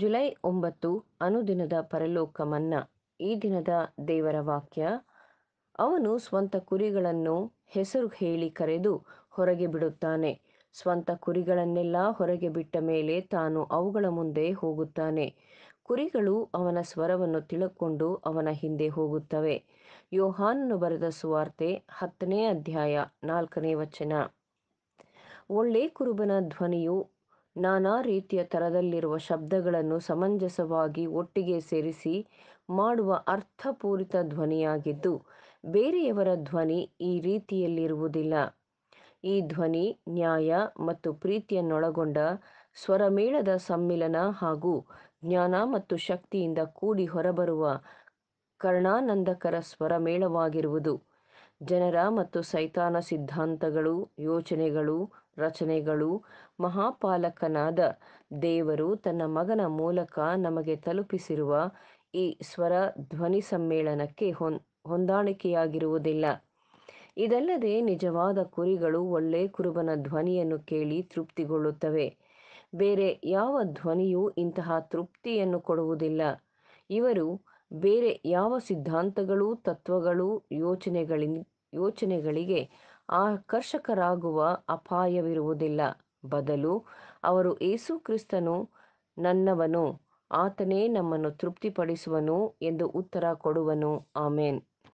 July ಒಂಬತ್ತು ಅನುದಿನದ ಪರಲೋಕ ಮನ್ನಾ ಈ ದಿನದ ದೇವರ ವಾಕ್ಯ ಅವನು ಸ್ವಂತ ಕುರಿಗಳನ್ನು ಹೆಸರು ಹೇಳಿ ಕರೆದು ಹೊರಗೆ ಬಿಡುತ್ತಾನೆ ಸ್ವಂತ ಕುರಿಗಳನ್ನೆಲ್ಲ ಹೊರಗೆ ಬಿಟ್ಟ ಮೇಲೆ ತಾನು ಅವುಗಳ ಮುಂದೆ ಹೋಗುತ್ತಾನೆ ಕುರಿಗಳು ಅವನ ಸ್ವರವನ್ನು ತಿಳಕೊಂಡು ಅವನ ಹಿಂದೆ ಹೋಗುತ್ತವೆ ಯೋಹಾನನು ಬರೆದ ಸುವಾರ್ತೆ ಹತ್ತನೇ ಅಧ್ಯಾಯ ನಾಲ್ಕನೇ ವಚನ ಒಳ್ಳೆ ಕುರುಬನ ಧ್ವನಿಯು ನಾನಾ ರೀತಿಯ ತರದಲ್ಲಿರುವ ಶಬ್ದಗಳನ್ನು ಸಮಂಜಸವಾಗಿ ಒಟ್ಟಿಗೆ ಸೇರಿಸಿ ಮಾಡುವ ಅರ್ಥಪೂರಿತ ಧ್ವನಿಯಾಗಿದ್ದು ಬೇರೆಯವರ ಧ್ವನಿ ಈ ರೀತಿಯಲ್ಲಿರುವುದಿಲ್ಲ ಈ ಧ್ವನಿ ನ್ಯಾಯ ಮತ್ತು ಪ್ರೀತಿಯನ್ನೊಳಗೊಂಡ ಸ್ವರಮೇಳದ ಸಮ್ಮಿಲನ ಹಾಗೂ ಜ್ಞಾನ ಮತ್ತು ಶಕ್ತಿಯಿಂದ ಕೂಡಿ ಹೊರಬರುವ ಕರ್ಣಾನಂದಕರ ಸ್ವರಮೇಳವಾಗಿರುವುದು ಜನರ ಮತ್ತು ಸೈತಾನ ಸಿದ್ಧಾಂತಗಳು ಯೋಚನೆಗಳು ರಚನೆಗಳು ಮಹಾಪಾಲಕನಾದ ದೇವರು ತನ್ನ ಮಗನ ಮೂಲಕ ನಮಗೆ ತಲುಪಿಸಿರುವ ಈ ಸ್ವರ ಧ್ವನಿ ಸಮ್ಮೇಳನಕ್ಕೆ ಹೊಂದಾಣಿಕೆಯಾಗಿರುವುದಿಲ್ಲ ಇದಲ್ಲದೆ ನಿಜವಾದ ಕುರಿಗಳು ಒಳ್ಳೆ ಕುರುಬನ ಧ್ವನಿಯನ್ನು ಕೇಳಿ ತೃಪ್ತಿಗೊಳ್ಳುತ್ತವೆ ಬೇರೆ ಯಾವ ಧ್ವನಿಯೂ ಇಂತಹ ತೃಪ್ತಿಯನ್ನು ಕೊಡುವುದಿಲ್ಲ ಇವರು ಬೇರೆ ಯಾವ ಸಿದ್ಧಾಂತಗಳು ತತ್ವಗಳು ಯೋಚನೆಗಳಿ ಯೋಚನೆಗಳಿಗೆ ಆಕರ್ಷಕರಾಗುವ ಅಪಾಯವಿರುವುದಿಲ್ಲ ಬದಲು ಅವರು ಏಸು ಕ್ರಿಸ್ತನು ನನ್ನವನು ಆತನೇ ನಮ್ಮನ್ನು ತೃಪ್ತಿಪಡಿಸುವನು ಎಂದು ಉತ್ತರ ಕೊಡುವನು ಆಮೇನ್